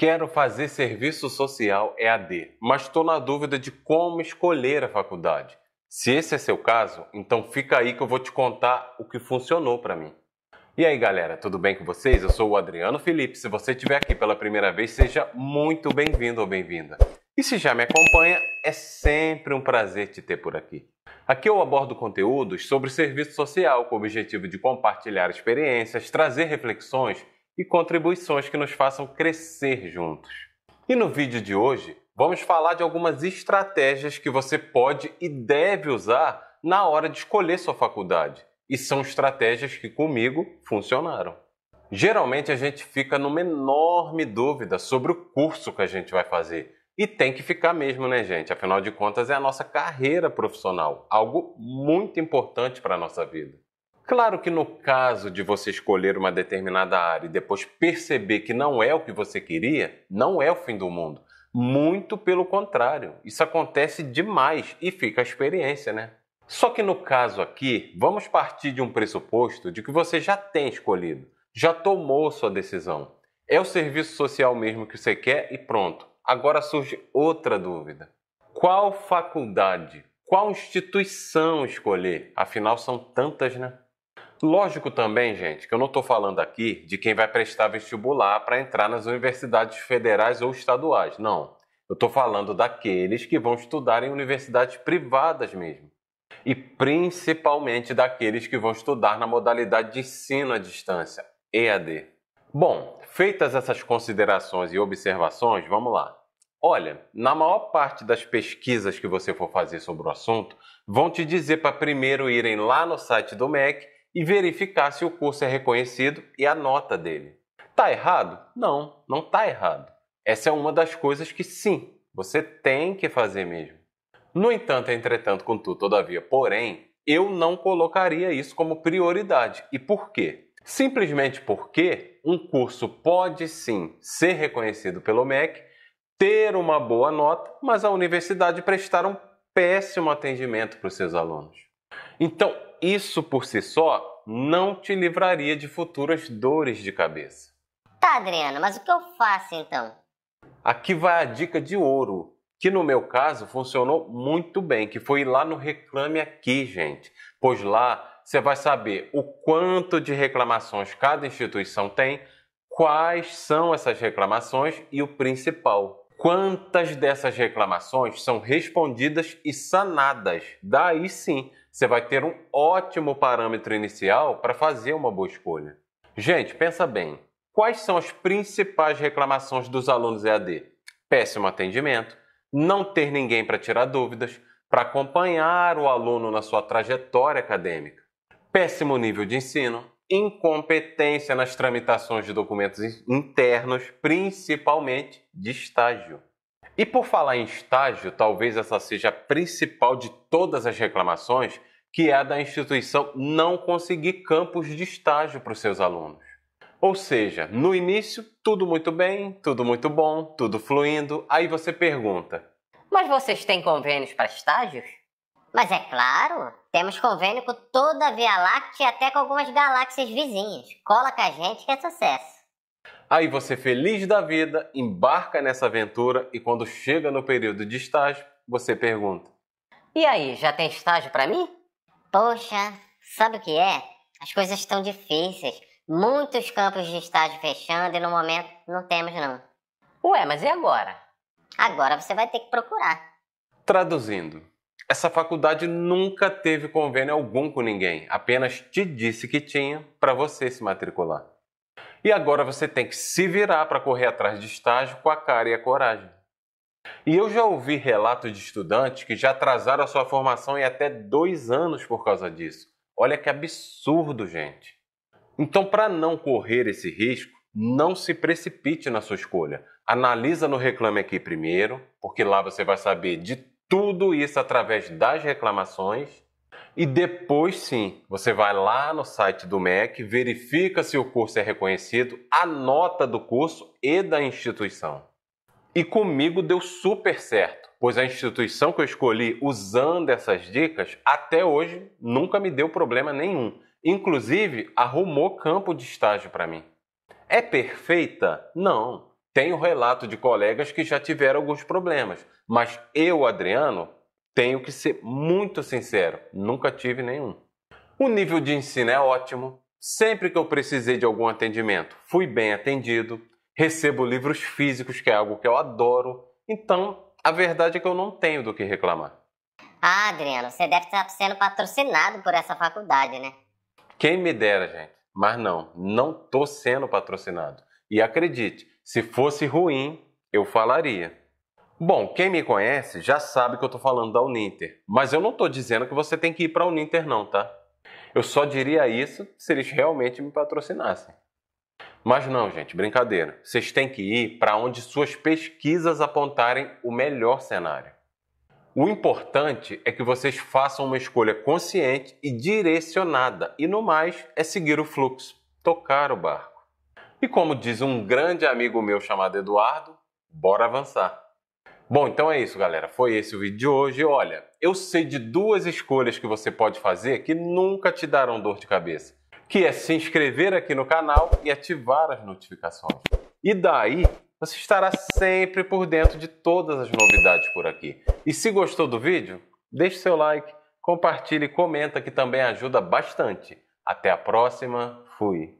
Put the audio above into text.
Quero fazer serviço social EAD, mas estou na dúvida de como escolher a faculdade. Se esse é seu caso, então fica aí que eu vou te contar o que funcionou para mim. E aí galera, tudo bem com vocês? Eu sou o Adriano Felipe. Se você estiver aqui pela primeira vez, seja muito bem-vindo ou bem-vinda. E se já me acompanha, é sempre um prazer te ter por aqui. Aqui eu abordo conteúdos sobre serviço social com o objetivo de compartilhar experiências, trazer reflexões e contribuições que nos façam crescer juntos. E no vídeo de hoje, vamos falar de algumas estratégias que você pode e deve usar na hora de escolher sua faculdade. E são estratégias que comigo funcionaram. Geralmente a gente fica numa enorme dúvida sobre o curso que a gente vai fazer. E tem que ficar mesmo, né, gente? Afinal de contas, é a nossa carreira profissional, algo muito importante para a nossa vida. Claro que no caso de você escolher uma determinada área e depois perceber que não é o que você queria, não é o fim do mundo. Muito pelo contrário, isso acontece demais e fica a experiência, né? Só que no caso aqui, vamos partir de um pressuposto de que você já tem escolhido, já tomou sua decisão. É o serviço social mesmo que você quer e pronto. Agora surge outra dúvida: qual faculdade, qual instituição escolher? Afinal, são tantas, né? Lógico também, gente, que eu não estou falando aqui de quem vai prestar vestibular para entrar nas universidades federais ou estaduais, não. Eu estou falando daqueles que vão estudar em universidades privadas mesmo. E principalmente daqueles que vão estudar na modalidade de ensino à distância, EAD. Bom, feitas essas considerações e observações, vamos lá. Olha, na maior parte das pesquisas que você for fazer sobre o assunto, vão te dizer para primeiro irem lá no site do MEC e verificar se o curso é reconhecido e a nota dele. Tá errado? Não, não tá errado. Essa é uma das coisas que sim, você tem que fazer mesmo. No entanto, entretanto, contudo, todavia, porém, eu não colocaria isso como prioridade. E por quê? Simplesmente porque um curso pode sim ser reconhecido pelo MEC, ter uma boa nota, mas a universidade prestar um péssimo atendimento para os seus alunos. Então, isso por si só não te livraria de futuras dores de cabeça. Tá, Adriano, mas o que eu faço então? Aqui vai a dica de ouro, que no meu caso funcionou muito bem, que foi ir lá no Reclame Aqui, gente. Pois lá você vai saber o quanto de reclamações cada instituição tem, quais são essas reclamações e o principal, quantas dessas reclamações são respondidas e sanadas. Daí sim você vai ter um ótimo parâmetro inicial para fazer uma boa escolha. Gente, pensa bem. Quais são as principais reclamações dos alunos EAD? Péssimo atendimento, não ter ninguém para tirar dúvidas, para acompanhar o aluno na sua trajetória acadêmica, péssimo nível de ensino, incompetência nas tramitações de documentos internos, principalmente de estágio. E por falar em estágio, talvez essa seja a principal de todas as reclamações, que é a da instituição não conseguir campos de estágio para os seus alunos. Ou seja, no início, tudo muito bem, tudo muito bom, tudo fluindo. Aí você pergunta: Mas vocês têm convênios para estágios? Mas é claro, temos convênio com toda a Via Láctea e até com algumas galáxias vizinhas. Cola com a gente que é sucesso. Aí você, feliz da vida, embarca nessa aventura e quando chega no período de estágio, você pergunta: E aí, já tem estágio para mim? Poxa, sabe o que é? As coisas estão difíceis. Muitos campos de estágio fechando e no momento não temos não. Ué, mas e agora? Agora você vai ter que procurar. Traduzindo, essa faculdade nunca teve convênio algum com ninguém, apenas te disse que tinha para você se matricular e agora você tem que se virar para correr atrás de estágio com a cara e a coragem. E eu já ouvi relatos de estudantes que já atrasaram a sua formação em até dois anos por causa disso. Olha que absurdo, gente. Então, para não correr esse risco, não se precipite na sua escolha. Analisa no Reclame Aqui primeiro, porque lá você vai saber de tudo isso através das reclamações e depois sim, você vai lá no site do MEC, verifica se o curso é reconhecido, a nota do curso e da instituição. E comigo deu super certo, pois a instituição que eu escolhi usando essas dicas até hoje nunca me deu problema nenhum. Inclusive, arrumou campo de estágio para mim. É perfeita? Não. Tenho relato de colegas que já tiveram alguns problemas, mas eu, Adriano, tenho que ser muito sincero, nunca tive nenhum. O nível de ensino é ótimo. Sempre que eu precisei de algum atendimento, fui bem atendido. Recebo livros físicos, que é algo que eu adoro. Então, a verdade é que eu não tenho do que reclamar. Ah, Adriano, você deve estar sendo patrocinado por essa faculdade, né? Quem me dera, gente. Mas não, não estou sendo patrocinado. E acredite, se fosse ruim, eu falaria. Bom, quem me conhece já sabe que eu estou falando da Uninter, mas eu não estou dizendo que você tem que ir para a Uninter não, tá? Eu só diria isso se eles realmente me patrocinassem. Mas não, gente, brincadeira. Vocês têm que ir para onde suas pesquisas apontarem o melhor cenário. O importante é que vocês façam uma escolha consciente e direcionada, e no mais é seguir o fluxo, tocar o barco. E como diz um grande amigo meu chamado Eduardo, bora avançar. Bom, então é isso, galera. Foi esse o vídeo de hoje. Olha, eu sei de duas escolhas que você pode fazer que nunca te darão dor de cabeça, que é se inscrever aqui no canal e ativar as notificações. E daí, você estará sempre por dentro de todas as novidades por aqui. E se gostou do vídeo, deixe seu like, compartilhe e comenta que também ajuda bastante. Até a próxima. Fui.